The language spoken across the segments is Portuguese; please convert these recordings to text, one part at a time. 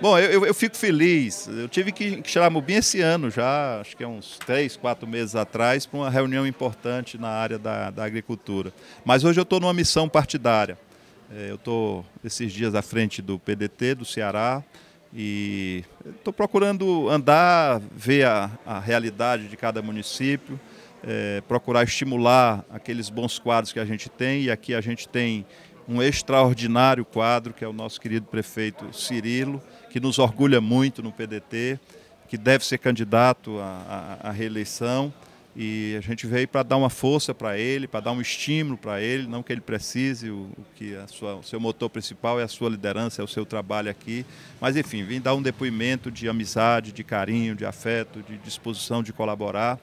Bom, eu, eu, fico feliz. Eu tive que em Mubim esse ano já, acho que é uns três, quatro meses atrás, para uma reunião importante na área da, da agricultura. Mas hoje eu estou numa missão partidária. É, eu estou esses dias à frente do PDT do Ceará e estou procurando andar, ver a, a, realidade de cada município, é, procurar estimular aqueles bons quadros que a gente tem e aqui a gente tem um extraordinário quadro, que é o nosso querido prefeito Cirilo, que nos orgulha muito no PDT, que deve ser candidato à, à, à reeleição. E a gente veio para dar uma força para ele, para dar um estímulo para ele, não que ele precise, o, o que sua, o seu motor principal é a sua liderança, é o seu trabalho aqui. Mas enfim, vim dar um depoimento de amizade, de carinho, de afeto, de disposição de colaborar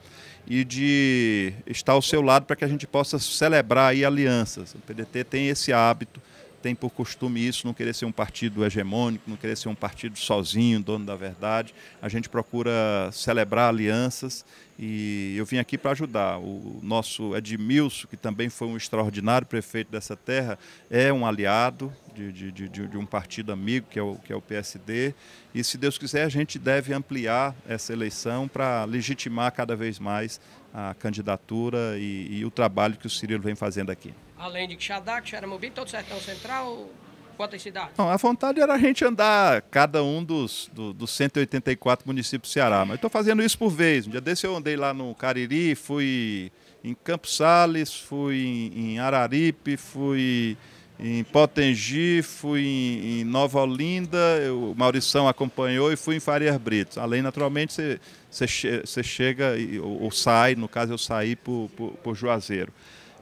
e de estar ao seu lado para que a gente possa celebrar aí alianças. O PDT tem esse hábito tem por costume isso, não querer ser um partido hegemônico, não querer ser um partido sozinho, dono da verdade. A gente procura celebrar alianças e eu vim aqui para ajudar. O nosso Edmilson, que também foi um extraordinário prefeito dessa terra, é um aliado de, de, de, de, um partido amigo, que é, o, que é o PSD. E se Deus quiser, a gente deve ampliar essa eleição para legitimar cada vez mais a candidatura e, e, o trabalho que o Cirilo vem fazendo aqui. Além de Xadá, Quixaramubi, todo o Sertão Central, quantas cidades? Não, a vontade era a gente andar cada um dos, do, dos 184 municípios do Ceará, mas estou fazendo isso por vez. Um dia desse eu andei lá no Cariri, fui em Campos Sales, fui em, em Araripe, fui em Potengi, fui em, em Nova Olinda, o Maurição acompanhou e fui em Farias Brito. Além, naturalmente, você, você, você chega e, ou, ou, sai, no caso eu saí por, por, por Juazeiro.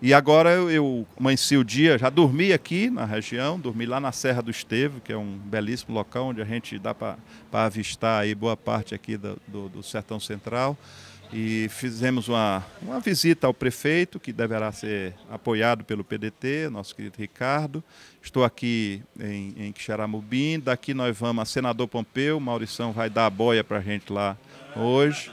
E agora eu, eu amanheci o dia, já dormi aqui na região, dormi lá na Serra do Estevo, que é um belíssimo local onde a gente dá para avistar aí boa parte aqui do, do, do Sertão Central e fizemos uma, uma visita ao prefeito, que deverá ser apoiado pelo PDT, nosso querido Ricardo. Estou aqui em, em Xaramubim. Daqui nós vamos a Senador Pompeu. Maurição vai dar a boia para a gente lá hoje.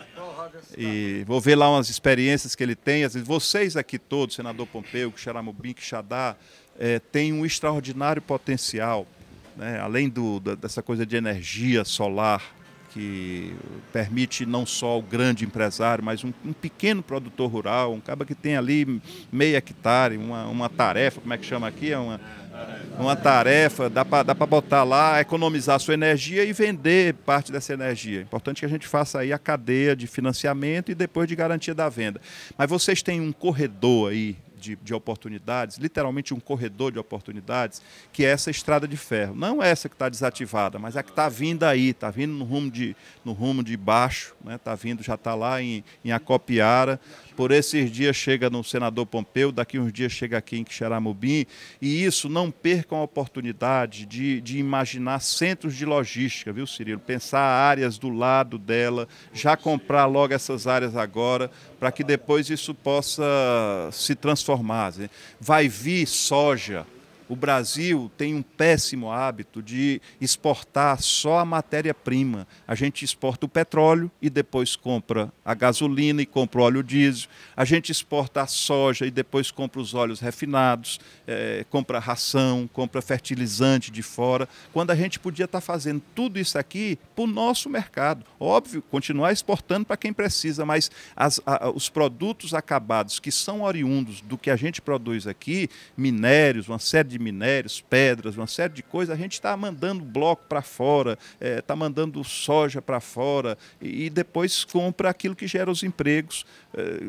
E vou ver lá umas experiências que ele tem. Vocês aqui todos, Senador Pompeu, Xaramubim, Quixadá, é, têm um extraordinário potencial. Né? Além do, dessa coisa de energia solar, que permite não só o grande empresário, mas um, um pequeno produtor rural, um cara que tem ali meio hectare, uma, uma tarefa, como é que chama aqui? É uma, uma tarefa, dá para dá botar lá, economizar sua energia e vender parte dessa energia. Importante que a gente faça aí a cadeia de financiamento e depois de garantia da venda. Mas vocês têm um corredor aí de, de oportunidades, literalmente um corredor de oportunidades, que é essa estrada de ferro. Não é essa que está desativada, mas é a que está vindo aí, está vindo no rumo de, no rumo de baixo, né? está né? vindo, já está lá em, em Acopiara, por esses dias chega no senador Pompeu, daqui uns dias chega aqui em Quixeramobim. E isso não percam a oportunidade de, de imaginar centros de logística, viu, Cirilo? Pensar áreas do lado dela, já comprar logo essas áreas agora, para que depois isso possa se transformar. Vai vir soja o Brasil tem um péssimo hábito de exportar só a matéria-prima. A gente exporta o petróleo e depois compra a gasolina e compra o óleo diesel. A gente exporta a soja e depois compra os óleos refinados, é, compra ração, compra fertilizante de fora. Quando a gente podia estar tá fazendo tudo isso aqui para o nosso mercado. Óbvio, continuar exportando para quem precisa, mas as, a, os produtos acabados que são oriundos do que a gente produz aqui, minérios, uma série de minérios, pedras, uma série de coisas, a gente está mandando bloco para fora, está é, tá mandando soja para fora e, e, depois compra aquilo que gera os empregos, é,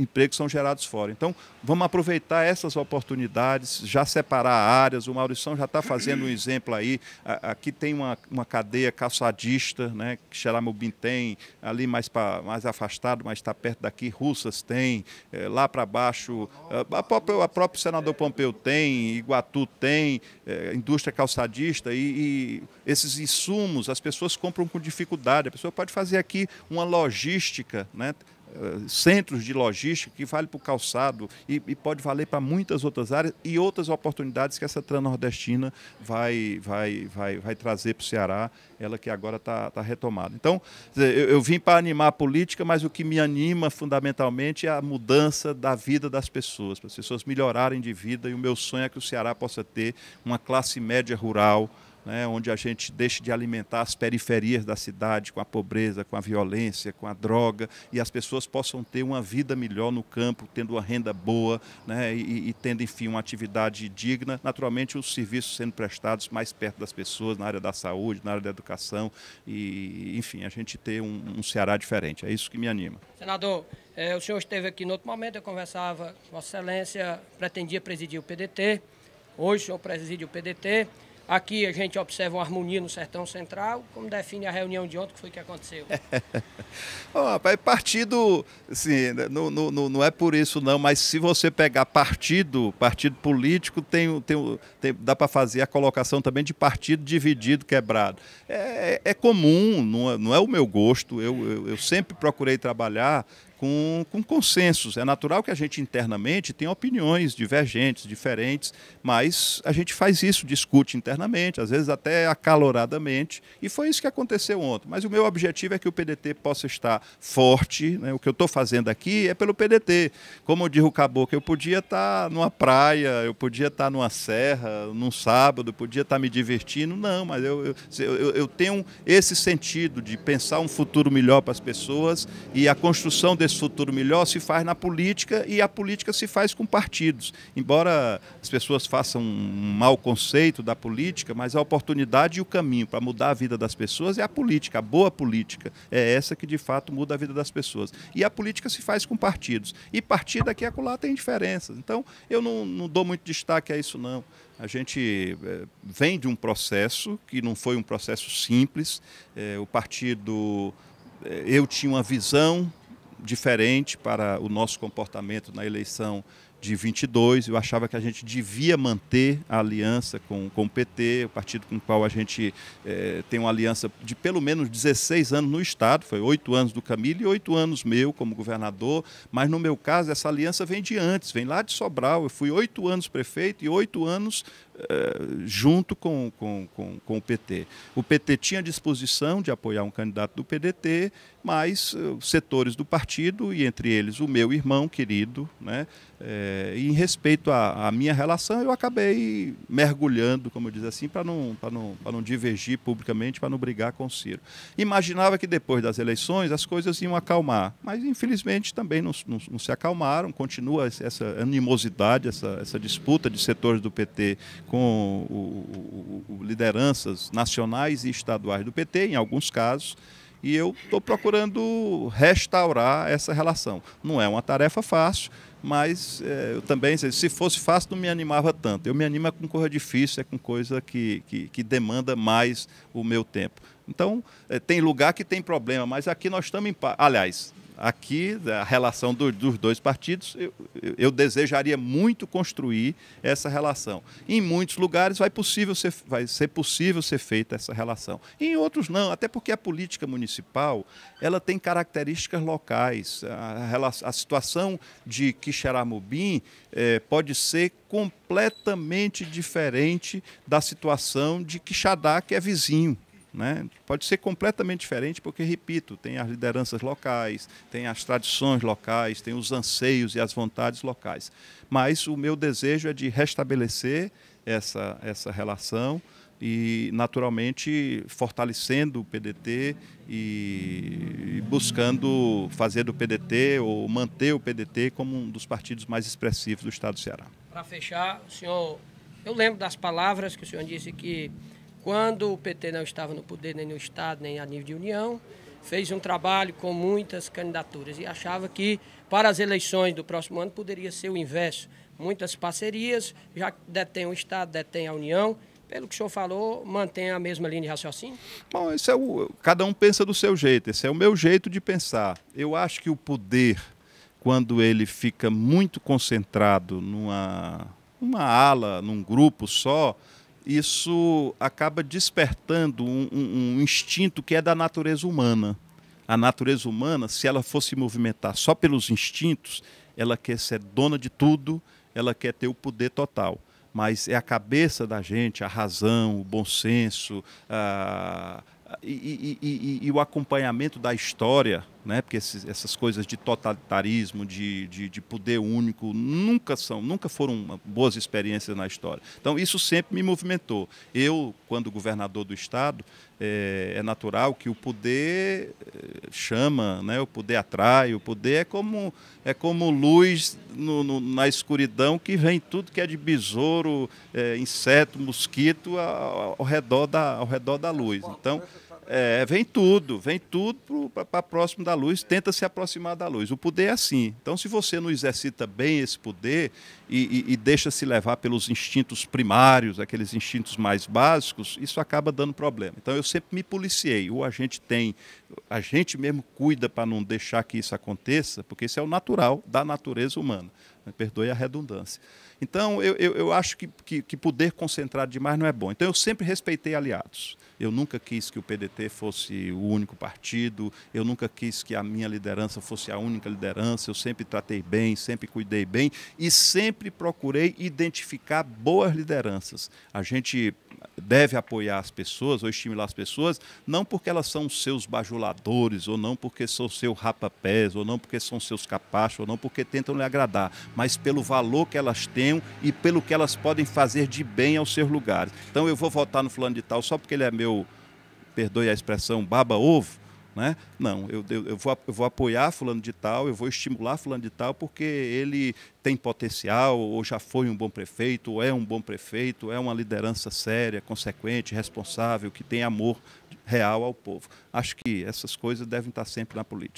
empregos são gerados fora. Então, vamos aproveitar essas oportunidades, já separar áreas, o Maurição já está fazendo um exemplo aí, a, aqui tem uma, uma cadeia caçadista, né, que Xeramobim tem, ali mais, pra, mais afastado, mas está perto daqui, Russas tem, é, lá para baixo, a, a, própria, a próprio senador Pompeu tem, Iguatu tem é, indústria calçadista e, e, esses insumos as pessoas compram com dificuldade. A pessoa pode fazer aqui uma logística, né? Eh, centros de logística que vale para o calçado e, e, pode valer para muitas outras áreas e outras oportunidades que essa transnordestina vai, vai, vai, vai trazer para o Ceará, ela que agora está tá retomada. Então, eu, eu vim para animar a política, mas o que me anima fundamentalmente é a mudança da vida das pessoas, para as pessoas melhorarem de vida e o meu sonho é que o Ceará possa ter uma classe média rural né, onde a gente deixa de alimentar as periferias da cidade com a pobreza, com a violência, com a droga, e as pessoas possam ter uma vida melhor no campo, tendo uma renda boa né, e, e tendo, enfim, uma atividade digna. Naturalmente, os serviços sendo prestados mais perto das pessoas, na área da saúde, na área da educação, e, enfim, a gente ter um, um Ceará diferente. É isso que me anima. Senador, é, o senhor esteve aqui no outro momento, eu conversava, Vossa Excelência pretendia presidir o PDT, hoje o senhor preside o PDT. Aqui a gente observa uma harmonia no Sertão Central, como define a reunião de ontem, que foi que aconteceu. oh, rapaz, partido, sim, né, não, não, não é por isso não, mas se você pegar partido, partido político, tem, tem, tem dá para fazer a colocação também de partido dividido, quebrado. É, é, é comum, não é, não é o meu gosto, eu, eu, eu sempre procurei trabalhar com, com consensos. É natural que a gente internamente tenha opiniões divergentes, diferentes, mas a gente faz isso, discute internamente, às vezes até acaloradamente, e foi isso que aconteceu ontem. Mas o meu objetivo é que o PDT possa estar forte, né? o que eu estou fazendo aqui é pelo PDT. Como eu digo o Caboclo, eu podia estar tá numa praia, eu podia estar tá numa serra, num sábado, podia estar tá me divertindo, não, mas eu, eu, eu tenho esse sentido de pensar um futuro melhor para as pessoas e a construção desse esse futuro melhor se faz na política e a política se faz com partidos. Embora as pessoas façam um mau conceito da política, mas a oportunidade e o caminho para mudar a vida das pessoas é a política, a boa política. É essa que de fato muda a vida das pessoas. E a política se faz com partidos. E partido aqui e acolá tem diferenças. Então eu não, não dou muito destaque a isso, não. A gente eh, vem de um processo que não foi um processo simples. Eh, o partido, eh, eu tinha uma visão diferente para o nosso comportamento na eleição de 22, eu achava que a gente devia manter a aliança com, com o PT, o partido com o qual a gente eh, tem uma aliança de pelo menos 16 anos no Estado, foi oito anos do Camilo e oito anos meu como governador, mas no meu caso essa aliança vem de antes, vem lá de Sobral, eu fui oito anos prefeito e oito anos eh, junto com, com, com, com o PT. O PT tinha disposição de apoiar um candidato do PDT, mas uh, setores do partido, e entre eles o meu irmão querido, né, é, em respeito à, minha relação, eu acabei mergulhando, como eu diz assim, para não, não, não divergir publicamente, para não brigar com o Ciro. Imaginava que depois das eleições as coisas iam acalmar, mas infelizmente também não, não, não se acalmaram, continua essa animosidade, essa, essa disputa de setores do PT com o, o, o, lideranças nacionais e estaduais do PT, em alguns casos. E eu estou procurando restaurar essa relação. Não é uma tarefa fácil, mas é, eu também, se fosse fácil, não me animava tanto. Eu me animo é com coisa difícil, é com coisa que, que, que demanda mais o meu tempo. Então, é, tem lugar que tem problema, mas aqui nós estamos em paz. Aliás, aqui, a relação do, dos dois partidos, eu, eu, desejaria muito construir essa relação. Em muitos lugares vai, possível ser, vai ser possível ser feita essa relação. Em outros não, até porque a política municipal ela tem características locais. A, a, a situação de Quixeramobim eh, pode ser completamente diferente da situação de Quixadá, que é vizinho. Né? Pode ser completamente diferente, porque, repito, tem as lideranças locais, tem as tradições locais, tem os anseios e as vontades locais. Mas o meu desejo é de restabelecer essa, essa relação e, naturalmente, fortalecendo o PDT e, e buscando fazer do PDT ou manter o PDT como um dos partidos mais expressivos do Estado do Ceará. Para fechar, senhor, eu lembro das palavras que o senhor disse que quando o PT não estava no poder, nem no Estado, nem a nível de União, fez um trabalho com muitas candidaturas e achava que para as eleições do próximo ano poderia ser o inverso. Muitas parcerias, já detém o Estado, detém a União, pelo que o senhor falou, mantém a mesma linha de raciocínio? Bom, esse é o, cada um pensa do seu jeito, esse é o meu jeito de pensar. Eu acho que o poder, quando ele fica muito concentrado numa uma ala, num grupo só, isso acaba despertando um, um, um instinto que é da natureza humana. A natureza humana, se ela fosse movimentar só pelos instintos, ela quer ser dona de tudo, ela quer ter o poder total mas é a cabeça da gente, a razão, o bom senso a, e, e, e, e, o acompanhamento da história né? porque esses, essas coisas de totalitarismo, de, de, de, poder único, nunca são, nunca foram boas experiências na história. Então, isso sempre me movimentou. Eu, quando governador do Estado, é, é natural que o poder eh, chama, né? o poder atrai, o poder é como, é como luz no, no, na escuridão que vem tudo que é de besouro, é, inseto, mosquito ao, ao, redor, da, ao redor da luz. Então, é, vem tudo, vem tudo para próximo da luz, tenta se aproximar da luz. O poder é assim. Então, se você não exercita bem esse poder e, e, e deixa se levar pelos instintos primários, aqueles instintos mais básicos, isso acaba dando problema. Então, eu sempre me policiei. Ou a gente tem, a gente mesmo cuida para não deixar que isso aconteça, porque isso é o natural da natureza humana. Perdoe a redundância. Então, eu, eu, eu acho que, que, que, poder concentrado demais não é bom. Então, eu sempre respeitei aliados. Eu nunca quis que o PDT fosse o único partido, eu nunca quis que a minha liderança fosse a única liderança. Eu sempre tratei bem, sempre cuidei bem e sempre procurei identificar boas lideranças. A gente deve apoiar as pessoas ou estimular as pessoas, não porque elas são seus bajuladores, ou não porque são seu rapapés, ou não porque são seus capachos, ou não porque tentam lhe agradar, mas pelo valor que elas têm e pelo que elas podem fazer de bem aos seus lugares. Então eu vou votar no fulano de tal só porque ele é meu, perdoe a expressão, baba-ovo, né? Não, eu, eu, eu, vou, eu vou apoiar fulano de tal, eu vou estimular fulano de tal, porque ele tem potencial, ou já foi um bom prefeito, ou é um bom prefeito, é uma liderança séria, consequente, responsável, que tem amor real ao povo. Acho que essas coisas devem estar sempre na política.